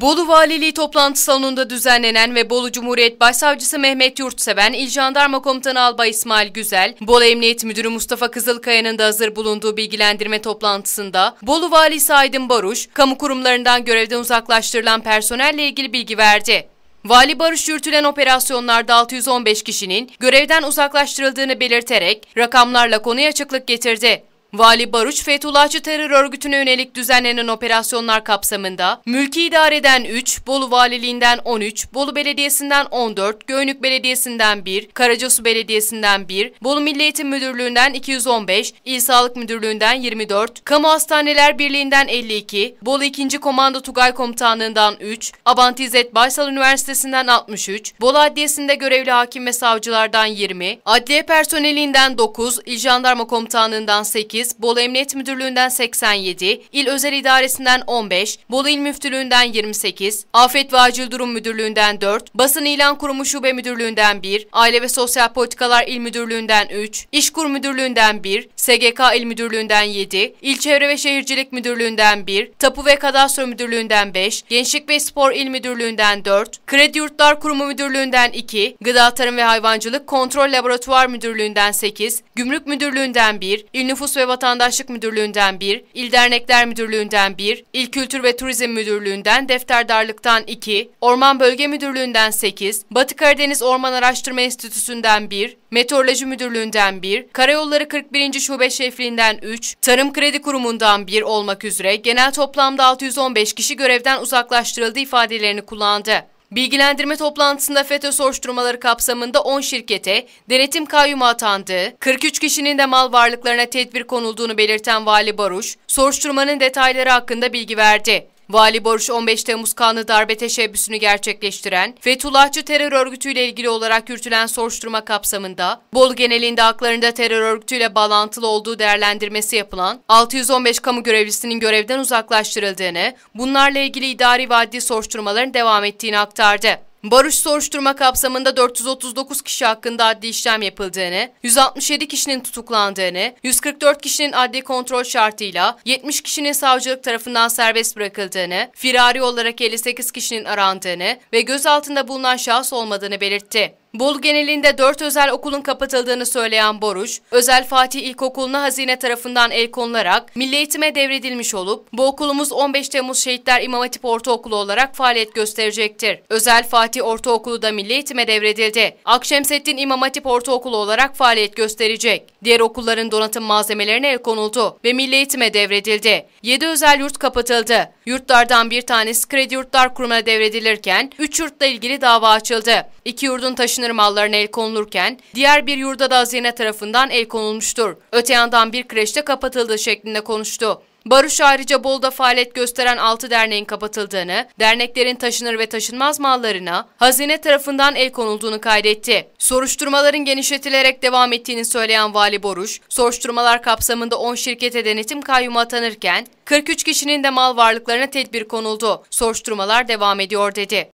Bolu Valiliği toplantı salonunda düzenlenen ve Bolu Cumhuriyet Başsavcısı Mehmet Yurtseven, İl Jandarma Komutanı Albay İsmail Güzel, Bolu Emniyet Müdürü Mustafa Kızılkaya'nın da hazır bulunduğu bilgilendirme toplantısında Bolu Valisi Aydın Baruş, kamu kurumlarından görevden uzaklaştırılan personelle ilgili bilgi verdi. Vali Barış yürütülen operasyonlarda 615 kişinin görevden uzaklaştırıldığını belirterek rakamlarla konuya açıklık getirdi. Vali Baruç, Fethullahçı terör örgütüne yönelik düzenlenen operasyonlar kapsamında mülki idareden 3, Bolu Valiliğinden 13, Bolu Belediyesi'nden 14, Göynük Belediyesi'nden 1, Karacasu Belediyesi'nden 1, Bolu Milli Eğitim Müdürlüğü'nden 215, İl Sağlık Müdürlüğü'nden 24, Kamu Hastaneler Birliği'nden 52, Bolu 2. Komando Tugay Komutanlığı'ndan 3, Abant İzzet Baysal Üniversitesi'nden 63, Bolu Adliyesi'nde görevli hakim ve savcılardan 20, Adliye Personelinden 9, İl Jandarma Komutanlığı'ndan 8, 8, Bolu Emniyet Müdürlüğü'nden 87, İl Özel İdaresi'nden 15, Bolu İl Müftülüğü'nden 28, Afet ve Acil Durum Müdürlüğü'nden 4, Basın İlan Kurumu Şube Müdürlüğü'nden 1, Aile ve Sosyal Politikalar İl Müdürlüğü'nden 3, İşkur Müdürlüğü'nden 1, SGK İl Müdürlüğü'nden 7, İl Çevre ve Şehircilik Müdürlüğü'nden 1, Tapu ve Kadastro Müdürlüğü'nden 5, Gençlik ve Spor İl Müdürlüğü'nden 4, Kredi Yurtlar Kurumu Müdürlüğü'nden 2, Gıda Tarım ve Hayvancılık Kontrol Laboratuvar Müdürlüğü'nden 8, Gümrük Müdürlüğü'nden 1, İl Nüfus ve Vatandaşlık Müdürlüğü'nden 1, İl Dernekler Müdürlüğü'nden 1, İl Kültür ve Turizm Müdürlüğü'nden Defterdarlıktan 2, Orman Bölge Müdürlüğü'nden 8, Batı Karadeniz Orman Araştırma Enstitüsü'nden 1, Meteoroloji Müdürlüğü'nden 1, Karayolları 41. Şube Şefliğinden 3, Tarım Kredi Kurumu'ndan 1 olmak üzere genel toplamda 615 kişi görevden uzaklaştırıldı ifadelerini kullandı. Bilgilendirme toplantısında FETÖ soruşturmaları kapsamında 10 şirkete denetim kayyumu atandığı, 43 kişinin de mal varlıklarına tedbir konulduğunu belirten Vali Baruş, soruşturmanın detayları hakkında bilgi verdi. Vali Barış 15 Temmuz kanlı darbe teşebbüsünü gerçekleştiren Fethullahçı terör örgütüyle ilgili olarak yürütülen soruşturma kapsamında Bolu genelinde haklarında terör örgütüyle bağlantılı olduğu değerlendirmesi yapılan 615 kamu görevlisinin görevden uzaklaştırıldığını, bunlarla ilgili idari ve adli soruşturmaların devam ettiğini aktardı. Barış soruşturma kapsamında 439 kişi hakkında adli işlem yapıldığını, 167 kişinin tutuklandığını, 144 kişinin adli kontrol şartıyla 70 kişinin savcılık tarafından serbest bırakıldığını, firari olarak 58 kişinin arandığını ve gözaltında bulunan şahıs olmadığını belirtti. Bolu genelinde 4 özel okulun kapatıldığını söyleyen Boruş, Özel Fatih İlkokulu'na hazine tarafından el konularak milli eğitime devredilmiş olup bu okulumuz 15 Temmuz Şehitler İmam Hatip Ortaokulu olarak faaliyet gösterecektir. Özel Fatih Ortaokulu da milli eğitime devredildi. Akşemseddin İmam Hatip Ortaokulu olarak faaliyet gösterecek. Diğer okulların donatım malzemelerine el konuldu ve milli eğitime devredildi. 7 özel yurt kapatıldı. Yurtlardan bir tanesi Kredi Yurtlar Kurumu'na devredilirken 3 yurtla ilgili dava açıldı. İki yurdun taşınır mallarına el konulurken diğer bir yurda da hazine tarafından el konulmuştur. Öte yandan bir kreşte kapatıldığı şeklinde konuştu. Barış ayrıca Bolu'da faaliyet gösteren 6 derneğin kapatıldığını, derneklerin taşınır ve taşınmaz mallarına hazine tarafından el konulduğunu kaydetti. Soruşturmaların genişletilerek devam ettiğini söyleyen Vali Boruş, soruşturmalar kapsamında 10 şirkete denetim kayyumu atanırken 43 kişinin de mal varlıklarına tedbir konuldu. Soruşturmalar devam ediyor dedi.